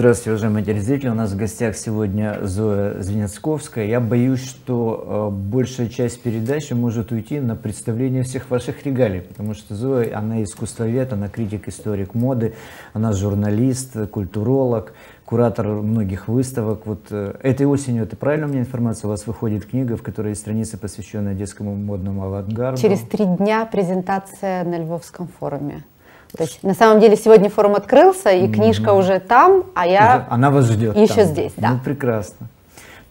Здравствуйте, уважаемые телезрители. У нас в гостях сегодня Зоя Звенецковская. Я боюсь, что э, большая часть передачи может уйти на представление всех ваших регалий, потому что Зоя, она искусствовед, она критик, историк моды, она журналист, культуролог, куратор многих выставок. Вот э, этой осенью, это правильно у меня информация, у вас выходит книга, в которой есть страница, посвященная детскому модному авангарду. Через три дня презентация на Львовском форуме. То есть, на самом деле сегодня форум открылся, и книжка mm-hmm. уже там, а я... она вас ждет. Еще там. здесь, ну, да. Ну, прекрасно.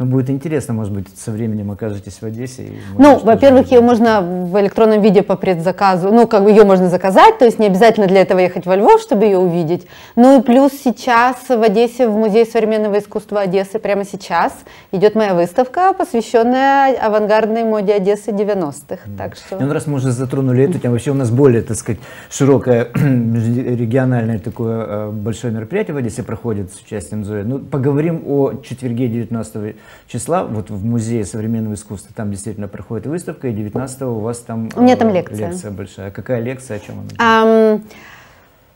Ну, будет интересно, может быть, со временем окажетесь в Одессе. И, ну, во-первых, ее можно в электронном виде по предзаказу, ну, как бы ее можно заказать, то есть не обязательно для этого ехать во Львов, чтобы ее увидеть. Ну и плюс сейчас в Одессе, в Музее современного искусства Одессы прямо сейчас идет моя выставка, посвященная авангардной моде Одессы 90-х. Mm. Так что... Ну, раз мы уже затронули эту тему, вообще у нас более, так сказать, широкое региональное такое э, большое мероприятие в Одессе проходит с участием Зои. Ну, поговорим о четверге 19 числа, вот в Музее современного искусства, там действительно проходит выставка, и 19 у вас там... У меня там э, лекция. Лекция большая. Какая лекция, о чем она? Um...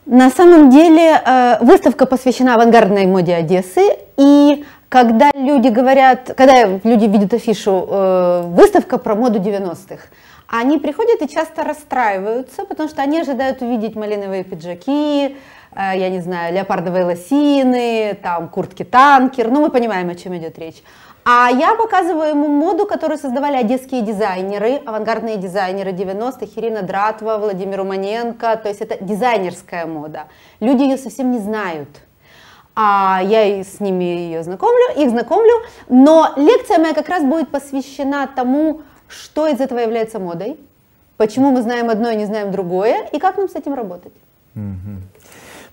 На самом деле э, выставка посвящена авангардной моде Одессы, и когда люди говорят, когда люди видят афишу э, «Выставка про моду 90-х», они приходят и часто расстраиваются, потому что они ожидают увидеть малиновые пиджаки, Э, я не знаю, леопардовые лосины, там куртки-танкер, ну мы понимаем, о чем идет речь. А я показываю ему моду, которую создавали одесские дизайнеры, авангардные дизайнеры 90-х, Ирина Дратва, Владимир Уманенко, то есть это дизайнерская мода. Люди ее совсем не знают. А я с ними ее знакомлю, их знакомлю, но лекция моя как раз будет посвящена тому, что из этого является модой, почему мы знаем одно и не знаем другое, и как нам с этим работать. Mm-hmm.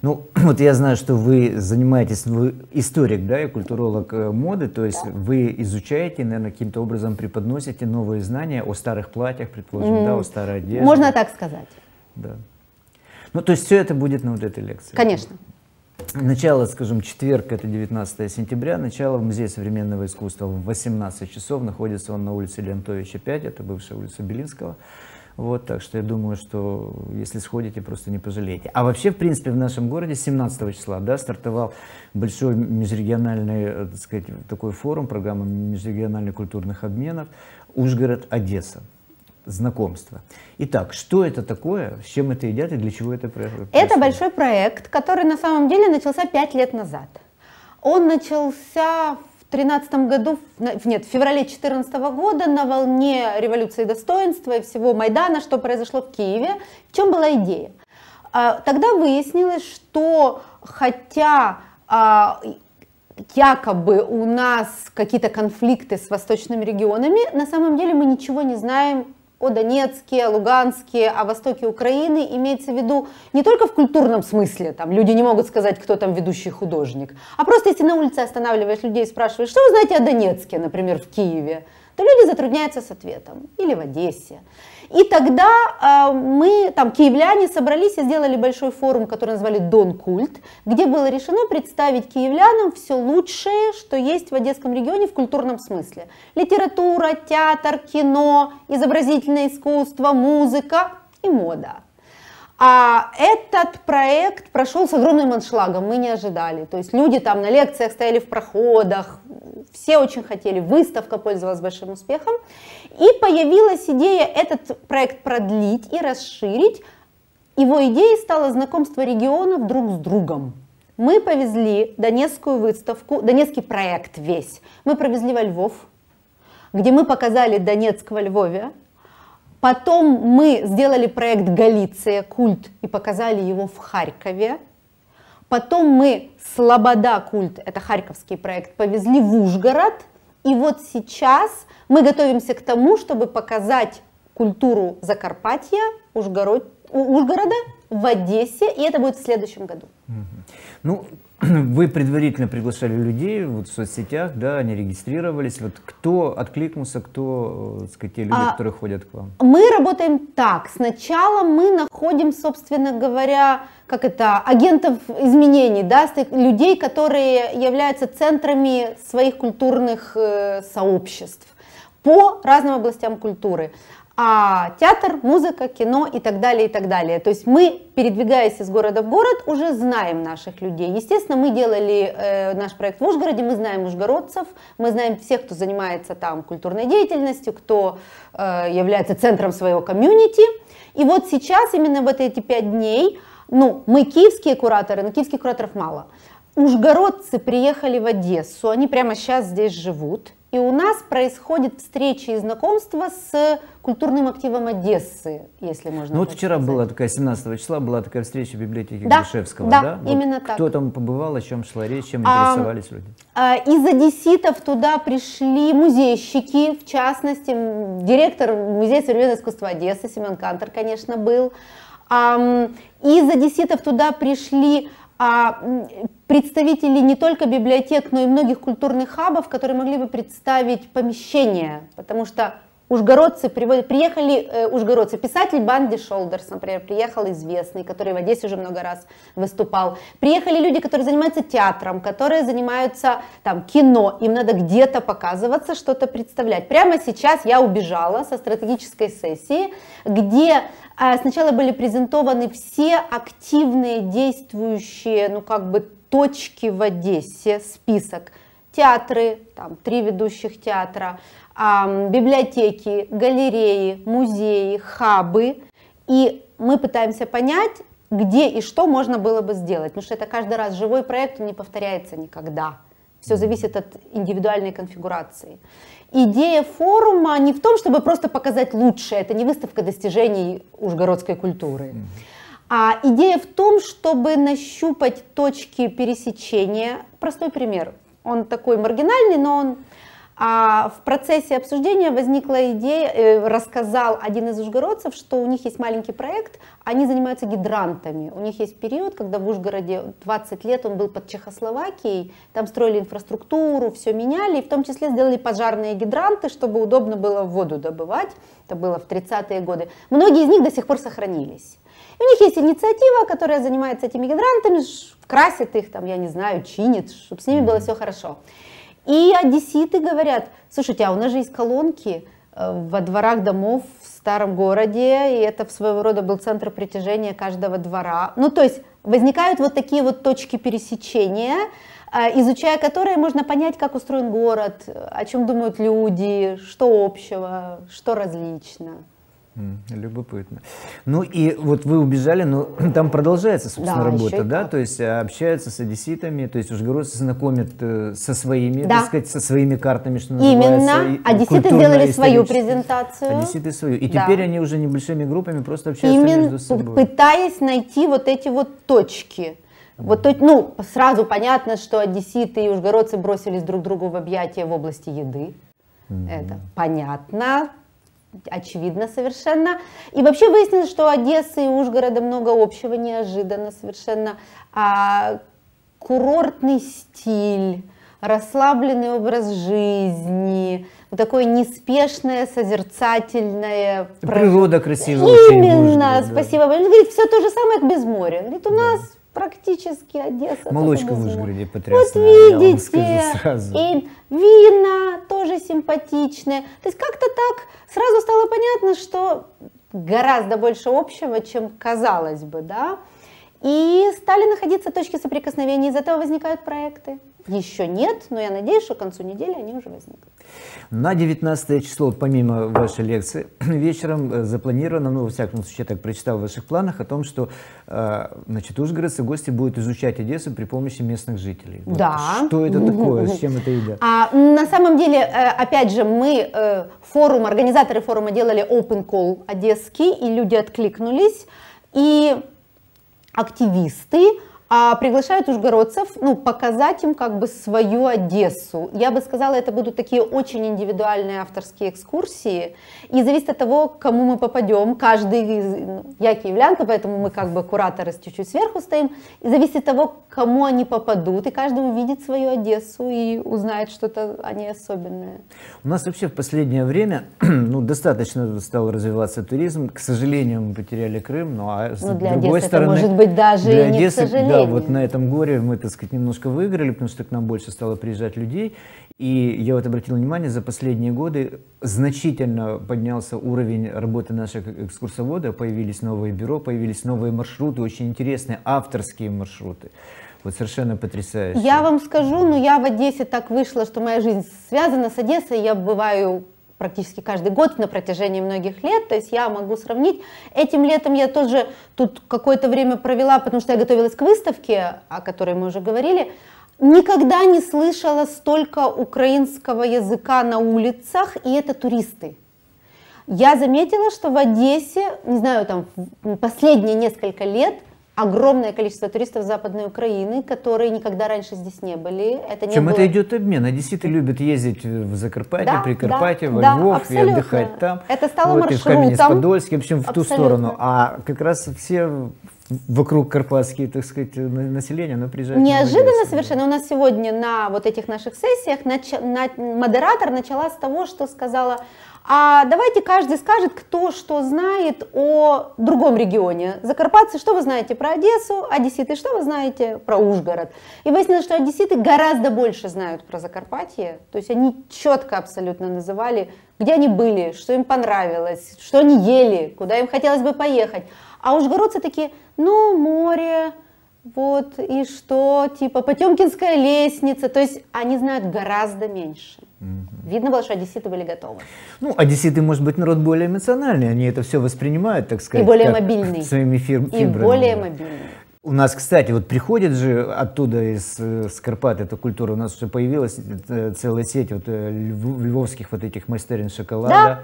Ну, вот я знаю, что вы занимаетесь, вы историк, да, и культуролог э, моды, то есть да. вы изучаете, наверное, каким-то образом преподносите новые знания о старых платьях, предположим, mm. да, о старой одежде. Можно так сказать. Да. Ну, то есть все это будет на вот этой лекции? Конечно. Начало, скажем, четверг, это 19 сентября, начало в Музее современного искусства в 18 часов, находится он на улице Лентовича 5, это бывшая улица Белинского. Вот, так что я думаю, что если сходите, просто не пожалеете. А вообще, в принципе, в нашем городе 17 числа, да, стартовал большой межрегиональный, э, так сказать, такой форум, программа межрегиональных культурных обменов «Ужгород-Одесса» знакомства. Итак, что это такое, с чем это едят и для чего это происходит? Это большой проект, который на самом деле начался пять лет назад. Он начался 2013 году, нет, в феврале 2014 года на волне революции достоинства и всего Майдана, что произошло в Киеве, в чем была идея? А, тогда выяснилось, что хотя а, якобы у нас какие-то конфликты с восточными регионами, на самом деле мы ничего не знаем о Донецке, Луганске, о востоке Украины имеется в виду не только в культурном смысле, там люди не могут сказать, кто там ведущий художник, а просто если на улице останавливаешь людей и спрашиваешь, что вы знаете о Донецке, например, в Киеве, то люди затрудняются с ответом или в Одессе. И тогда э, мы, там, киевляне собрались и сделали большой форум, который назвали Дон Культ, где было решено представить киевлянам все лучшее, что есть в Одесском регионе в культурном смысле. Литература, театр, кино, изобразительное искусство, музыка и мода. А этот проект прошел с огромным аншлагом, мы не ожидали. То есть люди там на лекциях стояли в проходах, все очень хотели, выставка пользовалась большим успехом. И появилась идея этот проект продлить и расширить. Его идеей стало знакомство регионов друг с другом. Мы повезли Донецкую выставку, Донецкий проект весь. Мы провезли во Львов, где мы показали Донецк во Львове. Потом мы сделали проект Галиция, культ, и показали его в Харькове. Потом мы Слобода культ, это харьковский проект, повезли в Ужгород. И вот сейчас мы готовимся к тому, чтобы показать культуру Закарпатья, Ужгород, Ужгорода в Одессе, и это будет в следующем году. Ну, вы предварительно приглашали людей вот в соцсетях, да, они регистрировались. Вот кто откликнулся, кто, э, так сказать, те люди, а, которые ходят к вам? Мы работаем так. Сначала мы находим, собственно говоря, как это, агентов изменений, да, людей, которые являются центрами своих культурных э, сообществ по разным областям культуры а театр, музыка, кино и так далее, и так далее. То есть мы, передвигаясь из города в город, уже знаем наших людей. Естественно, мы делали э, наш проект в Ужгороде, мы знаем ужгородцев, мы знаем всех, кто занимается там культурной деятельностью, кто э, является центром своего комьюнити. И вот сейчас, именно вот эти пять дней, ну, мы киевские кураторы, но киевских кураторов мало. Ужгородцы приехали в Одессу, они прямо сейчас здесь живут – и у нас происходит встреча и знакомство с культурным активом Одессы, если можно. Ну вот вчера сказать. была такая, 17 числа была такая встреча в библиотеке да, Грушевского, да? да? Вот именно так. Кто там побывал, о чем шла речь, чем интересовались люди? А, из одесситов туда пришли музейщики, в частности, директор Музея современного искусства Одессы Семен Кантер, конечно, был. А, из одесситов туда пришли а, представителей не только библиотек, но и многих культурных хабов, которые могли бы представить помещение, потому что Ужгородцы приводят, приехали э, ужгородцы, писатель Банди Шолдерс, например, приехал известный, который в Одессе уже много раз выступал. Приехали люди, которые занимаются театром, которые занимаются там кино, им надо где-то показываться, что-то представлять. Прямо сейчас я убежала со стратегической сессии, где э, сначала были презентованы все активные действующие, ну как бы точки в Одессе, список театры, там три ведущих театра, библиотеки, галереи, музеи, хабы. И мы пытаемся понять, где и что можно было бы сделать, потому что это каждый раз живой проект, он не повторяется никогда. Все зависит от индивидуальной конфигурации. Идея форума не в том, чтобы просто показать лучшее, это не выставка достижений ужгородской культуры. А идея в том, чтобы нащупать точки пересечения. Простой пример. Он такой маргинальный, но он а в процессе обсуждения возникла идея, э, рассказал один из ужгородцев, что у них есть маленький проект, они занимаются гидрантами. У них есть период, когда в Ужгороде 20 лет он был под Чехословакией, там строили инфраструктуру, все меняли, и в том числе сделали пожарные гидранты, чтобы удобно было воду добывать. Это было в 30-е годы. Многие из них до сих пор сохранились. И у них есть инициатива, которая занимается этими гидрантами, красит их, там, я не знаю, чинит, чтобы с ними было все хорошо. И одесситы говорят, слушайте, а у нас же есть колонки э, во дворах домов в старом городе, и это своего рода был центр притяжения каждого двора. Ну, то есть возникают вот такие вот точки пересечения, э, изучая которые можно понять, как устроен город, о чем думают люди, что общего, что различно. Любопытно. Ну и вот вы убежали, но там продолжается, собственно, да, работа, да? То есть э, общаются с одесситами, то есть Ужгородцы знакомят э, со своими, да. так сказать, со своими картами, что называется. Именно. Одесситы сделали свою презентацию. Одесситы свою. И да. теперь они уже небольшими группами просто общаются Именно между собой. пытаясь найти вот эти вот точки. Вот, ну, сразу понятно, что одесситы и ужгородцы бросились друг другу в объятия в области еды. Mm-hmm. Это понятно очевидно совершенно. И вообще выяснилось, что Одесса и Ужгорода много общего, неожиданно совершенно. А, курортный стиль, расслабленный образ жизни, вот такое неспешное, созерцательное... Природа красивая. Именно, очень Ужгород, спасибо. Да. Он говорит, все то же самое, как без моря. Он говорит, у да. нас практически Одесса. Молочка в Ужгороде потрясная, Вот видите, и вина тоже симпатичные. То есть как-то так сразу стало понятно, что гораздо больше общего, чем казалось бы, да. И стали находиться точки соприкосновения, из этого возникают проекты. Еще нет, но я надеюсь, что к концу недели они уже возникнут. На 19 число, помимо вашей лекции, вечером э, запланировано, ну, во всяком случае, я так прочитал в ваших планах, о том, что э, значит, ужгородцы гости будут изучать Одессу при помощи местных жителей. Да. Вот. Что это такое, с чем это а, идет? А, на самом деле, э, опять же, мы форум, организаторы форума делали open call одесский, и люди откликнулись, и активисты, а приглашают ужгородцев, ну, показать им как бы свою Одессу. Я бы сказала, это будут такие очень индивидуальные авторские экскурсии, и зависит от того, к кому мы попадем, каждый, ну, я киевлянка, поэтому мы как бы кураторы чуть-чуть сверху стоим, и зависит от того, к кому они попадут, и каждый увидит свою Одессу и узнает что-то о ней особенное. У нас вообще в последнее время, ну, достаточно стал развиваться туризм, к сожалению, мы потеряли Крым, но ну, а с ну, для другой Одессы стороны... это может быть даже и не Одессы, к сожалению. Да, вот на этом горе мы, так сказать, немножко выиграли, потому что к нам больше стало приезжать людей. И я вот обратил внимание, за последние годы значительно поднялся уровень работы наших э, экскурсоводов, появились новые бюро, появились новые маршруты, очень интересные авторские маршруты. Вот совершенно потрясающе. Я вам скажу, но ну, я в Одессе так вышла, что моя жизнь связана с Одессой. Я бываю практически каждый год на протяжении многих лет, то есть я могу сравнить. Этим летом я тоже тут какое-то время провела, потому что я готовилась к выставке, о которой мы уже говорили, никогда не слышала столько украинского языка на улицах, и это туристы. Я заметила, что в Одессе, не знаю, там последние несколько лет – огромное количество туристов Западной Украины, которые никогда раньше здесь не были. Это не Чем было... это идет обмен? Одесситы любят ездить в Закарпатье, да, Прикарпатье, да, во да, Львов абсолютно. и отдыхать там. Это стало вот, маршрутом. И в Каменец-Подольске, в общем, в абсолютно. ту сторону. А как раз все вокруг карпатские, так сказать, население, оно приезжает. Неожиданно совершенно. У нас сегодня на вот этих наших сессиях нач... на... модератор начала с того, что сказала а давайте каждый скажет, кто что знает о другом регионе. Закарпатцы, что вы знаете про Одессу, одесситы, что вы знаете про Ужгород. И выяснилось, что одесситы гораздо больше знают про Закарпатье, то есть они четко абсолютно называли, где они были, что им понравилось, что они ели, куда им хотелось бы поехать. А ужгородцы такие, ну, море, вот, и что, типа, Потемкинская лестница, то есть они знают гораздо меньше. Угу. Видно было, что одесситы были готовы. Ну, одесситы, может быть, народ более эмоциональный, они это все воспринимают, так сказать. И более мобильный. Своими фир- И фибрами. более мобильный. У нас, кстати, вот приходит же оттуда из, э, Скарпат эта культура. У нас уже появилась э, целая сеть вот э, львовских вот этих мастерин шоколада. Да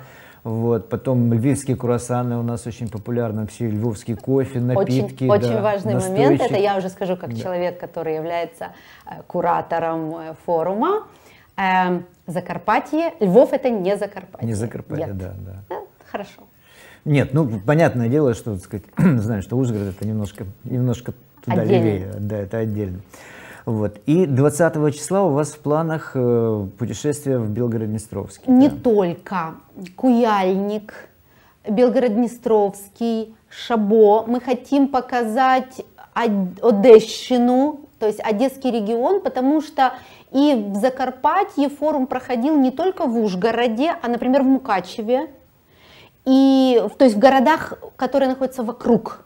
вот. Потом львовские круассаны у нас очень популярны, все львовский кофе, напитки. Очень, да, очень важный настойчик. момент, это я уже скажу как да. человек, который является э, куратором э, форума. Эм, Закарпатье, Львов это не Закарпатье. Не Закарпатье, да, да. Э, хорошо. Нет, ну понятное дело, что, так сказать, знаю, что Ужгород это немножко, немножко туда отдельно. левее, да, это отдельно. Вот. И 20 числа у вас в планах э, путешествие в белгород днестровский Не да. только. Куяльник, Белгород-Днестровский, Шабо. Мы хотим показать Одещину, то есть Одесский регион, потому что и в Закарпатье форум проходил не только в Ужгороде, а, например, в Мукачеве, и, то есть в городах, которые находятся вокруг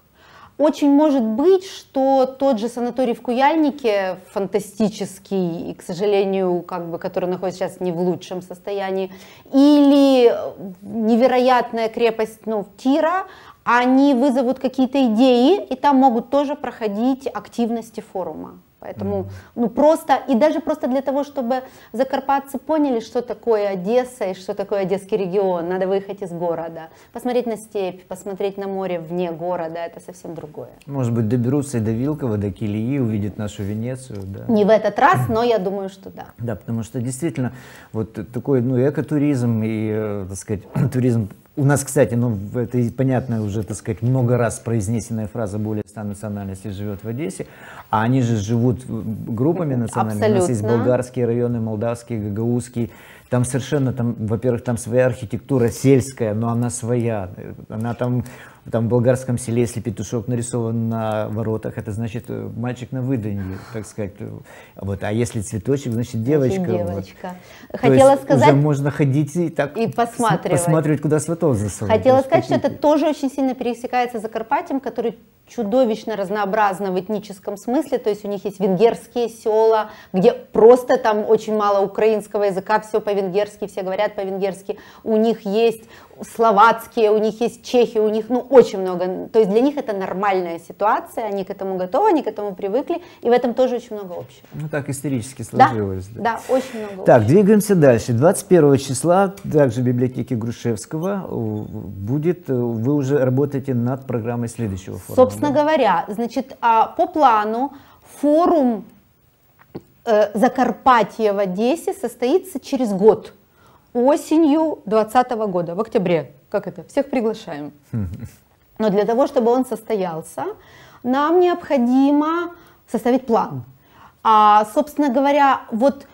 очень может быть, что тот же санаторий в Куяльнике, фантастический, и, к сожалению, как бы, который находится сейчас не в лучшем состоянии, или э, невероятная крепость ну, Тира, они вызовут какие-то идеи, и там могут тоже проходить активности форума. Поэтому, ну просто, и даже просто для того, чтобы закарпатцы поняли, что такое Одесса и что такое Одесский регион, надо выехать из города, посмотреть на степь, посмотреть на море вне города, это совсем другое. Может быть, доберутся и до Вилкова, до Килии, увидят нашу Венецию, да? Не в этот раз, но я думаю, что да. Да, потому что действительно, вот такой, ну, экотуризм и, э, так сказать, туризм у нас, кстати, ну, это понятно уже, так сказать, много раз произнесенная фраза «более 100 национальностей живет в Одессе», а они же живут группами национальностей: Абсолютно. У нас есть болгарские районы, молдавские, гагаузские, там совершенно, там, во-первых, там своя архитектура сельская, но она своя. Она там, там в болгарском селе, если петушок нарисован на воротах, это значит э, мальчик на выданье, так сказать. Вот. А если цветочек, значит девочка. Очень девочка. Вот. Хотела есть, сказать... Уже можно ходить и так и посматривать, посматривать куда сватов засовывать. Хотела сказать, что это тоже очень сильно пересекается с Закарпатьем, который чудовищно разнообразно в этническом смысле, то есть у них есть венгерские села, где просто там очень мало украинского языка, все по по-венгерски, все говорят по-венгерски, у них есть словацкие, у них есть чехи, у них, ну, очень много. То есть для них это нормальная ситуация, они к этому готовы, они к этому привыкли, и в этом тоже очень много общего. Ну, так исторически сложилось. Да, да. да очень много Так, двигаемся дальше. 21 числа также в библиотеке Грушевского э, будет, э, вы уже работаете над программой следующего форума. Собственно да? говоря, значит, а, по плану форум э, Закарпатье в Одессе состоится через год, осенью 2020 года, в октябре. Как это? Всех приглашаем. Но для того, чтобы он состоялся, нам необходимо составить план. А, собственно говоря, вот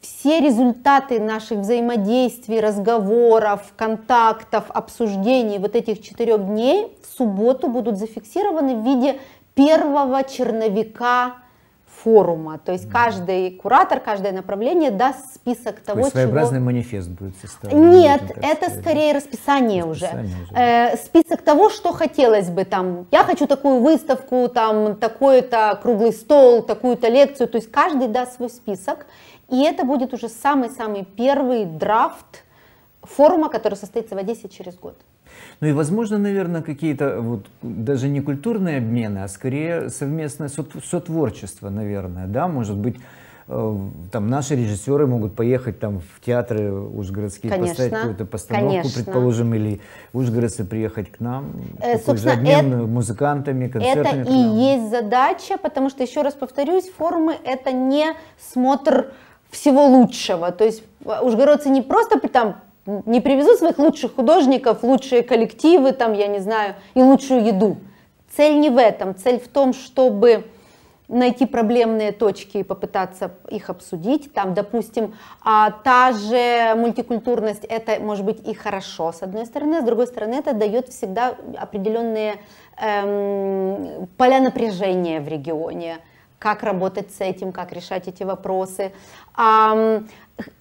все результаты наших взаимодействий, разговоров, контактов, обсуждений вот этих четырех дней в субботу будут зафиксированы в виде первого черновика форума. То есть каждый куратор, каждое направление даст список того, То есть своеобразный чего... манифест будет составлен? Нет, будет, это сказать. скорее расписание, расписание уже. уже. Э, список того, что хотелось бы там. Я хочу такую выставку, там такой-то круглый стол, такую-то лекцию. То есть каждый даст свой список. И это будет уже самый-самый первый драфт форума, который состоится в Одессе через год. Ну и, возможно, наверное, какие-то вот даже не культурные обмены, а скорее совместное сотворчество, наверное, да, может быть, э, там наши режиссеры могут поехать там в театры Ужгородские, конечно, поставить какую-то постановку, конечно. предположим, или Ужгородцы приехать к нам, э, такой же обмен это, музыкантами, концертами. Это и есть задача, потому что, еще раз повторюсь, формы это не смотр всего лучшего, то есть э, ужгородцы не просто там не привезу своих лучших художников, лучшие коллективы, там, я не знаю, и лучшую еду. Цель не в этом, цель в том, чтобы найти проблемные точки и попытаться их обсудить. Там, допустим, а та же мультикультурность, это может быть и хорошо, с одной стороны, с другой стороны, это дает всегда определенные эм, поля напряжения в регионе как работать с этим, как решать эти вопросы.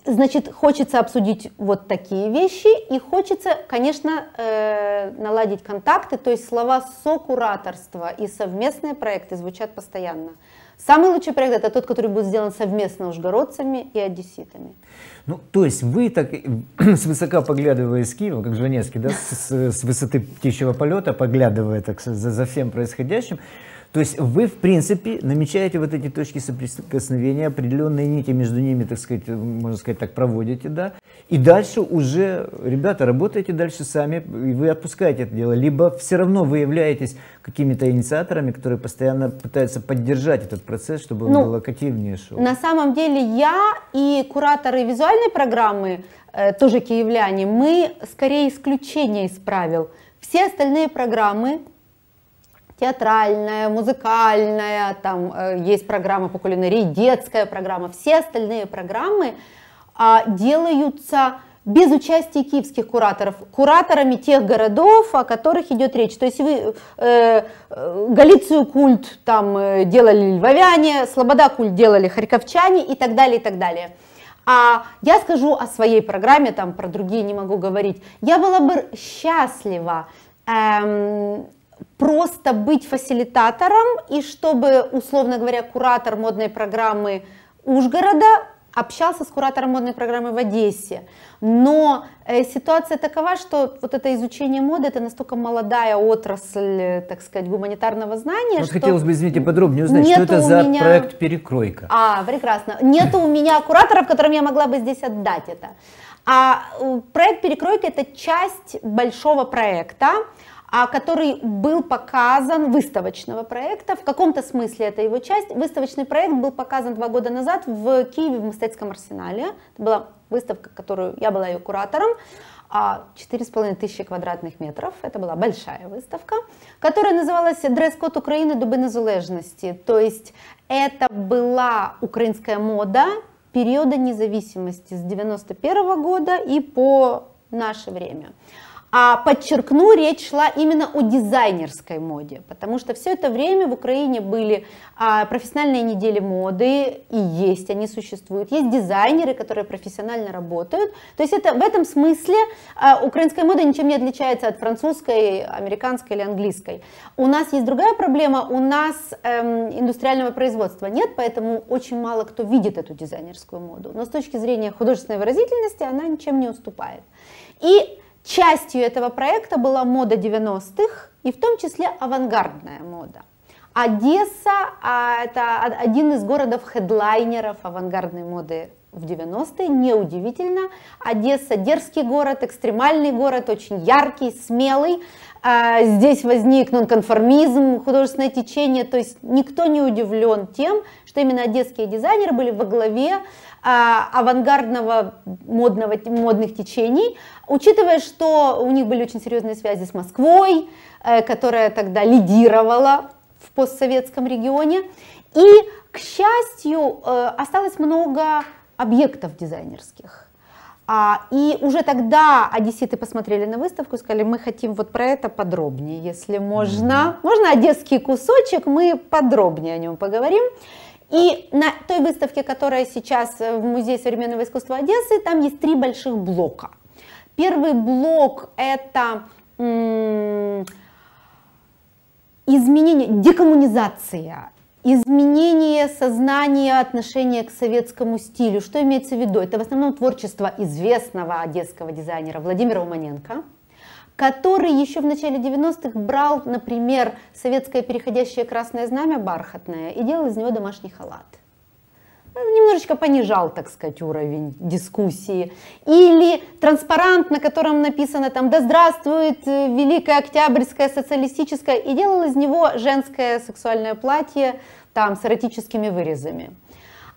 Значит, хочется обсудить вот такие вещи и хочется, конечно, э, наладить контакты, то есть слова сокураторство и совместные проекты звучат постоянно. Самый лучший проект это тот, который будет сделан совместно ужгородцами и одесситами. Ну, то есть вы так с высока поглядывая из Киева, как Жванецкий, да, с, с высоты птичьего полета, поглядывая так за, за всем происходящим, то есть вы, в принципе, намечаете вот эти точки соприкосновения, определенные нити между ними, так сказать, э, можно сказать, так проводите, да, и дальше уже, ребята, работаете дальше сами, и вы отпускаете это дело, либо все равно вы являетесь какими-то инициаторами, которые постоянно пытаются поддержать этот процесс, чтобы он ну, был активнее шел. На самом деле я и кураторы визуальной программы, э, тоже киевляне, мы скорее исключение из правил. Все остальные программы театральная, музыкальная, там э, есть программа по кулинарии, детская программа, все остальные программы а, делаются без участия киевских кураторов, кураторами тех городов, о которых идет речь. То есть вы э, э Галицию культ там э, делали львовяне, Слобода культ делали харьковчане и так далее, и так далее. А я скажу о своей программе, там про другие не могу говорить. Я была бы счастлива эм, просто быть фасилитатором и чтобы, условно говоря, куратор модной программы Ужгорода общался с куратором модной программы в Одессе. Но э, ситуация такова, что вот это изучение моды, это настолько молодая отрасль, так сказать, гуманитарного знания. Вот что хотелось бы, извините, подробнее узнать, что это за меня... проект «Перекройка». А, прекрасно. Нет у меня кураторов, которым я могла бы здесь отдать это. А э, проект «Перекройка» — это часть большого проекта, а, который был показан выставочного проекта. В каком-то смысле это его часть. Выставочный проект был показан два года назад в Киеве в Мистецком арсенале. Это была выставка, которую я была ее куратором. А, четыре с половиной тысячи квадратных метров. Это была большая выставка, которая называлась «Дресс-код Украины до незалежности». То есть это была украинская мода периода независимости с 91 года и по наше время. А подчеркну, речь шла именно о дизайнерской моде, потому что все это время в Украине были а, профессиональные недели моды, и есть, они существуют. Есть дизайнеры, которые профессионально работают. То есть это в этом смысле а, украинская мода ничем не отличается от французской, американской или английской. У нас есть другая проблема, у нас эм, индустриального производства нет, поэтому очень мало кто видит эту дизайнерскую моду. Но с точки зрения художественной выразительности она ничем не уступает. И Частью этого проекта была мода 90-х и в том числе авангардная мода. Одесса а, – это один из городов-хедлайнеров авангардной моды в 90-е, неудивительно. Одесса – дерзкий город, экстремальный город, очень яркий, смелый. А, здесь возник нонконформизм, художественное течение, то есть никто не удивлен тем, что именно одесские дизайнеры были во главе а, авангардного модного, модных течений, учитывая, что у них были очень серьезные связи с Москвой, э, которая тогда лидировала в постсоветском регионе. И, к счастью, э, осталось много объектов дизайнерских. А, и уже тогда одесситы посмотрели на выставку и сказали, мы хотим вот про это подробнее, если можно. Можно одесский кусочек, мы подробнее о нем поговорим. И на той выставке, которая сейчас в Музее современного искусства Одессы, там есть три больших блока. Первый блок это изменение, декоммунизация изменение сознания отношения к советскому стилю. Что имеется в виду? Это в основном творчество известного одесского дизайнера Владимира Уманенко, который еще в начале 90-х брал, например, советское переходящее красное знамя бархатное и делал из него домашний халат. Ну, немножечко понижал, так сказать, уровень дискуссии. Или транспарант, на котором написано там «Да здравствует э, Великая Октябрьская социалистическая» и делал из него женское сексуальное платье там с эротическими вырезами.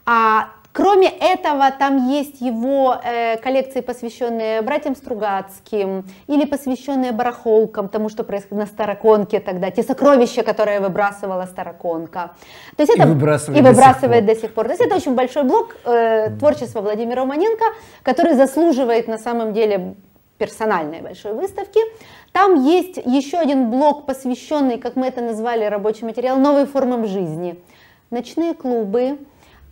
А Кроме этого, там есть его э, коллекции, посвященные братьям Стругацким или посвященные барахолкам, тому, что происходило на Староконке тогда, те сокровища, которые выбрасывала Староконка. То есть это, и выбрасывает, и выбрасывает до, сих пор. до сих пор. То есть это очень большой блок э, творчества Владимира Уманенко, который заслуживает на самом деле персональной большой выставки. Там есть еще один блок, посвященный, как мы это назвали, рабочий материал, новым формам жизни. Ночные клубы,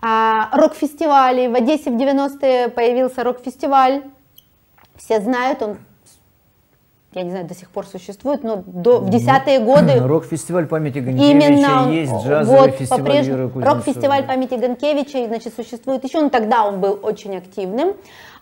а, рок-фестивалей. В Одессе в 90-е появился рок-фестиваль. Все знают, он я не знаю, до сих пор существует, но до, в ну, десятые годы... Рок-фестиваль памяти Ганкевича именно, есть, джазовый вот, фестиваль Веры Рок-фестиваль памяти Ганкевича, значит, существует еще, но тогда он был очень активным.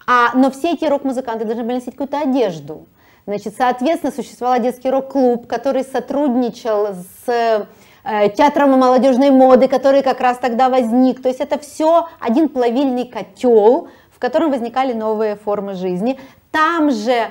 А, но все эти рок-музыканты должны были носить какую-то одежду. Значит, соответственно, существовал детский рок-клуб, который сотрудничал с Э, театром молодежной моды, который как раз тогда возник. То есть это все один плавильный котел, в котором возникали новые формы жизни. Там же э,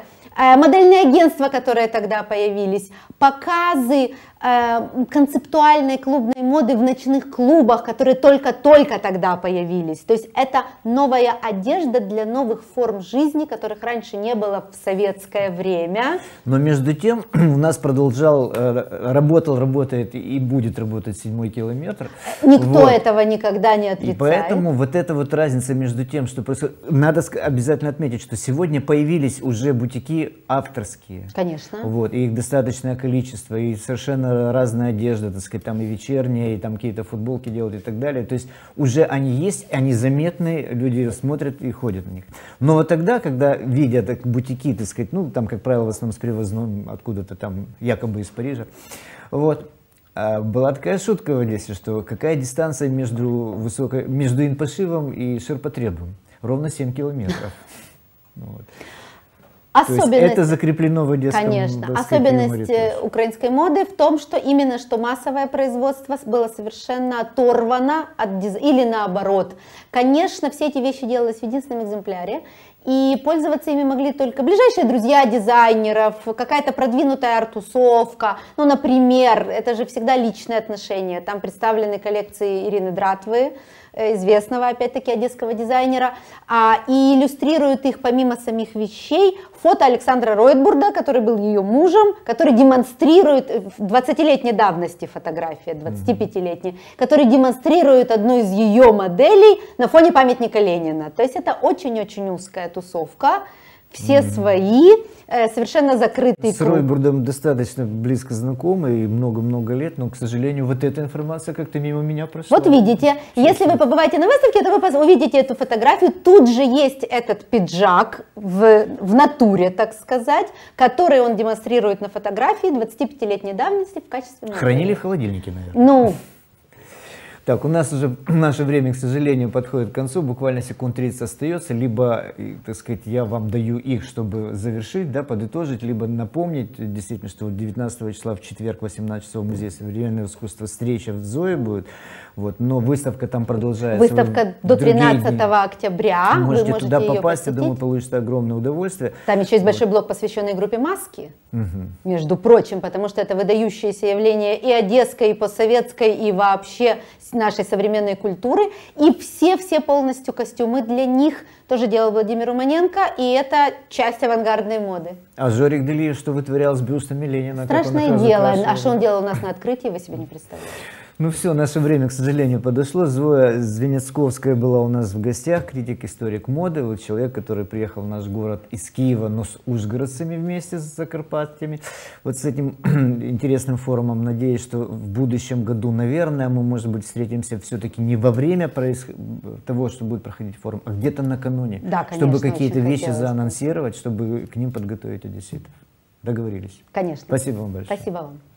модельные агентства, которые тогда появились, показы, Э, концептуальной клубной моды в ночных клубах, которые только-только тогда появились. То есть это новая одежда для новых форм жизни, которых раньше не было в советское время. Но между тем у нас продолжал, э, работал, работает и будет работать седьмой километр. Никто вот. этого никогда не отрицает. И поэтому вот эта вот разница между тем, что происходит... Надо обязательно отметить, что сегодня появились уже бутики авторские. Конечно. Вот, и их достаточное количество, и совершенно Э, разная одежда, так сказать, там и вечерняя, и там какие-то футболки делают и так далее. То есть уже они есть, они заметны, люди смотрят и ходят на них. Но вот тогда, когда видят так, бутики, так сказать, ну там, как правило, в основном с привозным откуда-то там, якобы из Парижа, вот, а, была такая шутка в Одессе, что какая дистанция между, высоко... между инпошивом и ширпотребом? Ровно 7 километров. Вот. Особенность, это закреплено в одесском Конечно. Особенность юморе, э, украинской моды в том, что именно что массовое производство было совершенно оторвано от диз... или наоборот. Конечно, все эти вещи делались в единственном экземпляре. И пользоваться ими могли только ближайшие друзья дизайнеров, какая-то продвинутая артусовка. Ну, например, это же всегда личные отношения. Там представлены коллекции Ирины Дратвы, Э, известного, опять-таки, одесского дизайнера, а, и иллюстрирует их помимо самих вещей фото Александра Ройтбурда, который был ее мужем, который демонстрирует 20-летней э, давности фотография, 25-летней, который демонстрирует одну из ее моделей на фоне памятника Ленина. То есть это очень-очень узкая тусовка все mm. свои, совершенно закрытый С круг. Ройбурдом достаточно близко знакомы и много-много лет, но, к сожалению, вот эта информация как-то мимо меня прошла. Вот видите, Все если вы побываете на выставке, то вы увидите эту фотографию, тут же есть этот пиджак в, в натуре, так сказать, который он демонстрирует на фотографии 25-летней давности в качестве... Хранили в холодильнике, наверное. Ну, так, у нас уже наше время, к сожалению, подходит к концу. Буквально секунд 30 остается. Либо, э, так сказать, я вам даю их, чтобы завершить, да, подытожить, либо напомнить, действительно, что 19 числа в четверг, 18 часов, Музей современного искусства встреча в Зое будет. Вот, но выставка там продолжается. Выставка до 13 дни. октября. Вы можете, Вы можете туда попасть, посетить. я думаю, получится огромное удовольствие. Там еще есть вот. большой блок, посвященный группе «Маски», угу. между прочим, потому что это выдающееся явление и одесской, и постсоветской, и вообще нашей современной культуры. И все-все полностью костюмы для них тоже делал Владимир Уманенко, и это часть авангардной моды. А Зорик Делиев что вытворял с бюстами Ленина? Страшное дело. А что он делал у нас на открытии, вы себе не представляете. Ну все, наше время, к сожалению, подошло. Зоя Звенецковская была у нас в гостях, критик-историк моды, вот человек, который приехал в наш город из Киева, но с ужгородцами вместе с Закарпатьями. Вот с этим интересным форумом, надеюсь, что в будущем году, наверное, мы, может быть, встретимся все-таки не во время проис... того, что будет проходить форум, а где-то накануне, да, конечно, чтобы какие-то вещи хотелось. заанонсировать, чтобы к ним подготовить одесситов. Договорились. Конечно. Спасибо вам большое. Спасибо вам.